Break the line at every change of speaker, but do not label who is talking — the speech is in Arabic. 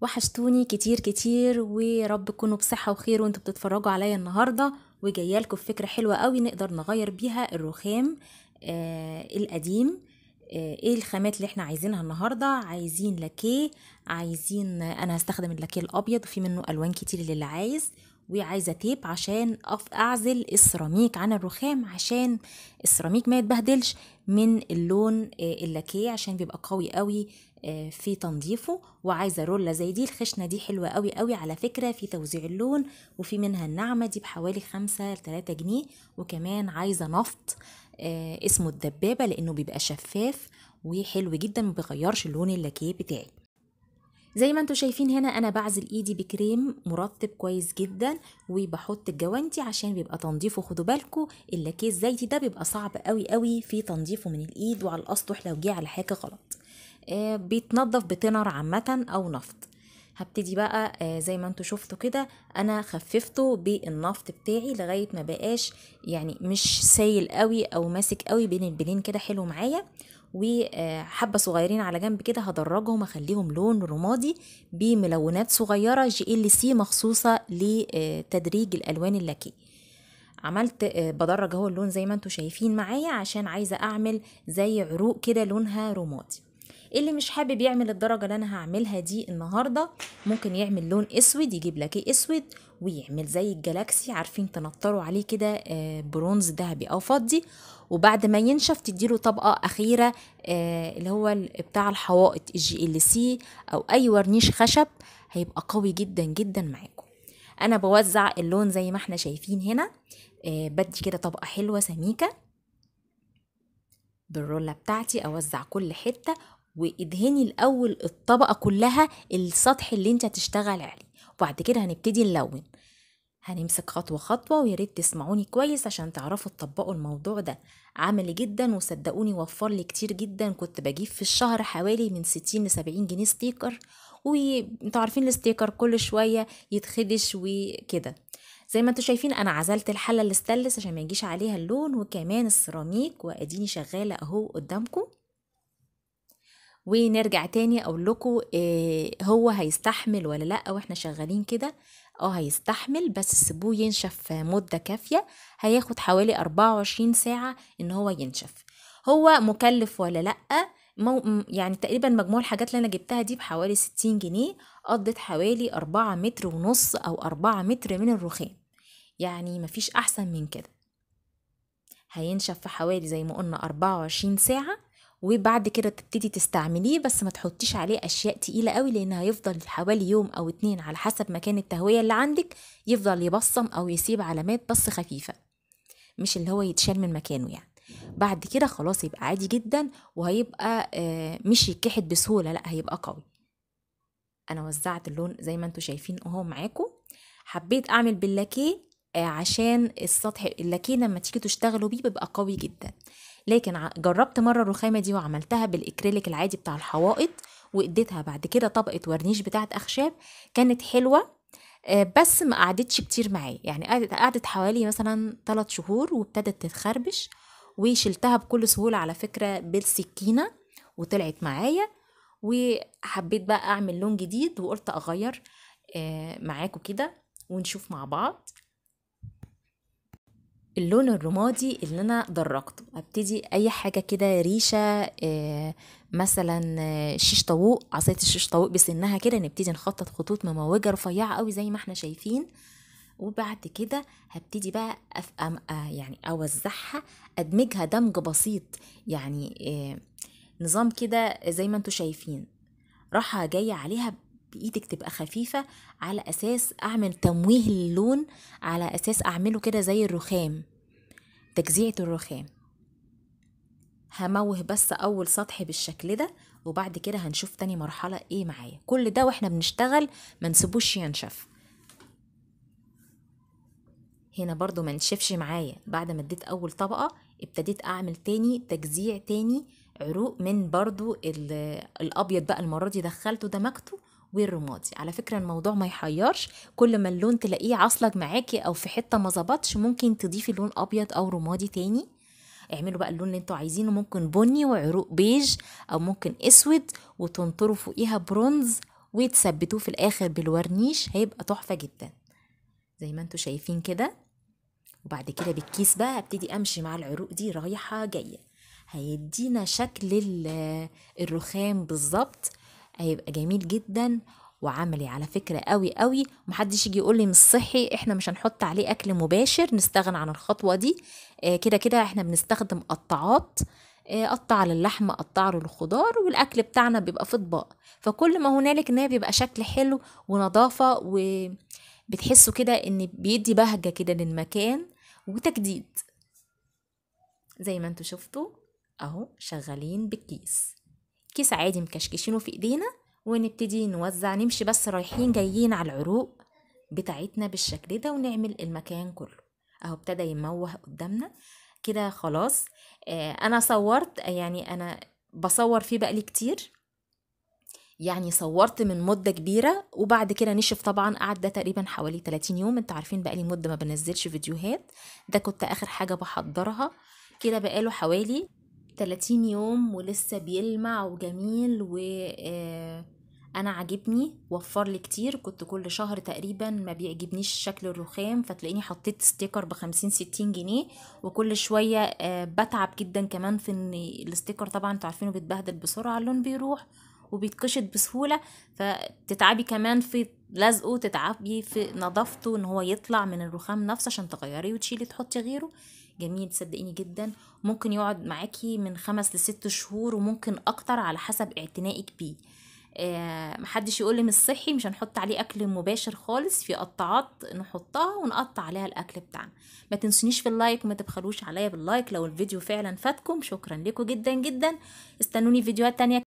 وحشتوني كتير كتير ورب تكونوا بصحة وخير وانتوا بتتفرجوا عليا النهاردة وجايه لكم بفكرة حلوة قوي نقدر نغير بيها الرخام آه القديم آه ايه الخامات اللي احنا عايزينها النهارده عايزين لاكيه عايزين انا هستخدم اللاكيه الابيض في منه الوان كتير للي عايز وعايزة تيب عشان أعزل السيراميك عن الرخام عشان السيراميك ما يتبهدلش من اللون آه، اللاكيه عشان بيبقى قوي قوي آه، في تنظيفه وعايزه رولة زي دي الخشنه دي حلوه قوي قوي على فكره في توزيع اللون وفي منها الناعمه دي بحوالي خمسة لتلاتة جنيه وكمان عايزه نفط آه، اسمه الدبابه لانه بيبقى شفاف وحلو جدا ما بيغيرش اللون اللاكيه بتاعي زي ما انتوا شايفين هنا انا بعزل ايدي بكريم مرطب كويس جدا وبحط الجوانتي عشان بيبقى تنظيفه خدوا بالكم اللاكيه الزيتي ده بيبقى صعب قوي قوي في تنظيفه من الايد وعلى الاسطح لو جه على حاجه غلط آه بيتنضف بتنر عامه او نفط هبتدي بقى آه، زي ما انتوا شفتوا كده انا خففته بالنفط بتاعي لغايه ما بقاش يعني مش سايل قوي او ماسك قوي بين البنين كده حلو معايا وحبه صغيرين على جنب كده هدرجهم اخليهم لون رمادي بملونات صغيره جي ال سي مخصوصه لتدريج الالوان اللاكي عملت آه، بدرج اهو اللون زي ما انتم شايفين معايا عشان عايزه اعمل زي عروق كده لونها رمادي اللي مش حابب يعمل الدرجة اللي أنا هعملها دي النهاردة ممكن يعمل لون أسود يجيب ايه أسود ويعمل زي الجلاكسي عارفين تنطروا عليه كده آه، برونز ذهبي أو فضي وبعد ما ينشف تديله طبقة أخيرة آه، اللي هو بتاع الحوائط الجي ال سي أو أي ورنيش خشب هيبقى قوي جدا جدا معاكم أنا بوزع اللون زي ما احنا شايفين هنا آه، بدي كده طبقة حلوة سميكة بالرولة بتاعتي أوزع كل حتة وادهني الاول الطبقه كلها السطح اللي انت هتشتغل عليه وبعد كده هنبتدي نلون هنمسك خطوة خطوة ويا ريت تسمعوني كويس عشان تعرفوا تطبقوا الموضوع ده عملي جدا وصدقوني وفر لي كتير جدا كنت بجيب في الشهر حوالي من 60 ل 70 جنيه ستيكر وانتوا عارفين الستيكر كل شوية يتخدش وكده زي ما انتوا شايفين انا عزلت الحلة الاستلس عشان ما يجيش عليها اللون وكمان السيراميك واديني شغالة اهو قدامكم ونرجع تاني اقول لكم إيه هو هيستحمل ولا لا واحنا شغالين كده اه هيستحمل بس سيبوه ينشف مده كافيه هياخد حوالي 24 ساعه ان هو ينشف هو مكلف ولا لا مو يعني تقريبا مجموع الحاجات اللي انا جبتها دي بحوالي 60 جنيه قضت حوالي 4 متر ونص او 4 متر من الرخام يعني مفيش احسن من كده هينشف في حوالي زي ما قلنا 24 ساعة وبعد كده تبتدي تستعمليه بس ما تحطيش عليه اشياء تقيله قوي لان هيفضل حوالي يوم او اتنين على حسب مكان التهويه اللي عندك يفضل يبصم او يسيب علامات بص خفيفه مش اللي هو يتشال من مكانه يعني بعد كده خلاص يبقى عادي جدا وهيبقى آه، مش يتكحت بسهوله لا هيبقى قوي انا وزعت اللون زي ما انتم شايفين اهو معاكم حبيت اعمل باللاكيه آه، عشان السطح اللاكيه لما تيجي تشتغلوا بيه بيبقى قوي جدا لكن جربت مره الرخامه دي وعملتها بالاكريليك العادي بتاع الحوائط واديتها بعد كده طبقه ورنيش بتاعه اخشاب كانت حلوه آه، بس ما قعدتش كتير معايا يعني قعدت حوالي مثلا 3 شهور وابتدت تتخربش وشلتها بكل سهوله على فكره بالسكينه وطلعت معايا وحبيت بقى اعمل لون جديد وقلت اغير آه، معاكم كده ونشوف مع بعض اللون الرمادي اللي انا درجته ابتدي اي حاجه كده ريشه آه، مثلا آه، شيش طاووق عصايه الشيش طاووق بسنها كده نبتدي نخطط خطوط مموجه رفيعه قوي زي ما احنا شايفين وبعد كده هبتدي بقى أفقم آه، يعني اوزعها ادمجها دمج بسيط يعني نظام كده زي ما انتوا شايفين راحة جاية عليها بايدك تبقى خفيفه على اساس اعمل تمويه للون على اساس اعمله كده زي الرخام تجزيعه الرخام هموه بس اول سطح بالشكل ده وبعد كده هنشوف تاني مرحله ايه معايا كل ده واحنا بنشتغل ما نسيبوش ينشف هنا برضو ما نشفش معايا بعد ما اديت اول طبقه ابتديت اعمل تاني تجزيع تاني عروق من برضو الابيض بقى المره دي دخلته دمجته والرمادي على فكرة الموضوع ما يحيرش كل ما اللون تلاقيه عصلك معاكي أو في حتة ما ظبطش ممكن تضيفي لون أبيض أو رمادي تاني اعملوا بقى اللون اللي انتوا عايزينه ممكن بني وعروق بيج او ممكن اسود وتنطروا فوقيها برونز وتثبتوه في الاخر بالورنيش هيبقى تحفه جدا زي ما انتوا شايفين كده وبعد كده بالكيس بقى هبتدي امشي مع العروق دي رايحه جايه هيدينا شكل الرخام بالظبط هيبقى جميل جدا وعملي على فكرة قوي قوي محدش يجي يقول لي مش صحي احنا مش هنحط عليه اكل مباشر نستغنى عن الخطوة دي آه، كده كده احنا بنستخدم قطعات آه، قطع للحمة قطع للخضار والاكل بتاعنا بيبقى في اطباق فكل ما هنالك ان بيبقى شكل حلو ونظافة وبتحسوا كده ان بيدي بهجة كده للمكان وتجديد زي ما انتوا شفتوا اهو شغالين بالكيس كيس عادي مكشكشينه في ايدينا ونبتدي نوزع نمشي بس رايحين جايين على العروق بتاعتنا بالشكل ده ونعمل المكان كله اهو ابتدى يموه قدامنا كده خلاص آه انا صورت يعني انا بصور فيه بقالي كتير يعني صورت من مدة كبيرة وبعد كده نشف طبعا قعد ده تقريبا حوالي 30 يوم انتوا عارفين بقالي مدة ما بنزلش فيديوهات ده كنت اخر حاجة بحضرها كده بقاله حوالي 30 يوم ولسه بيلمع وجميل و آه، انا عاجبني وفر لي كتير كنت كل شهر تقريبا ما بيعجبنيش شكل الرخام فتلاقيني حطيت ستيكر ب 50 60 جنيه وكل شويه آه، بتعب جدا كمان في ان الستيكر طبعا انتوا عارفينه بيتبهدل بسرعه اللون بيروح وبيتقشط بسهوله فتتعبي كمان في لزقه تتعبي في نظافته ان هو يطلع من الرخام نفسه عشان تغيري وتشيلي تحطي غيره جميل صدقيني جدا ممكن يقعد معاكي من خمس لست شهور وممكن اكتر على حسب اعتنائك بيه آه، محدش يقول لي مش صحي مش هنحط عليه اكل مباشر خالص في قطعات نحطها ونقطع عليها الاكل بتاعنا ما تنسونيش في اللايك وما تبخلوش عليا باللايك لو الفيديو فعلا فاتكم شكرا لكم جدا جدا استنوني فيديوهات تانية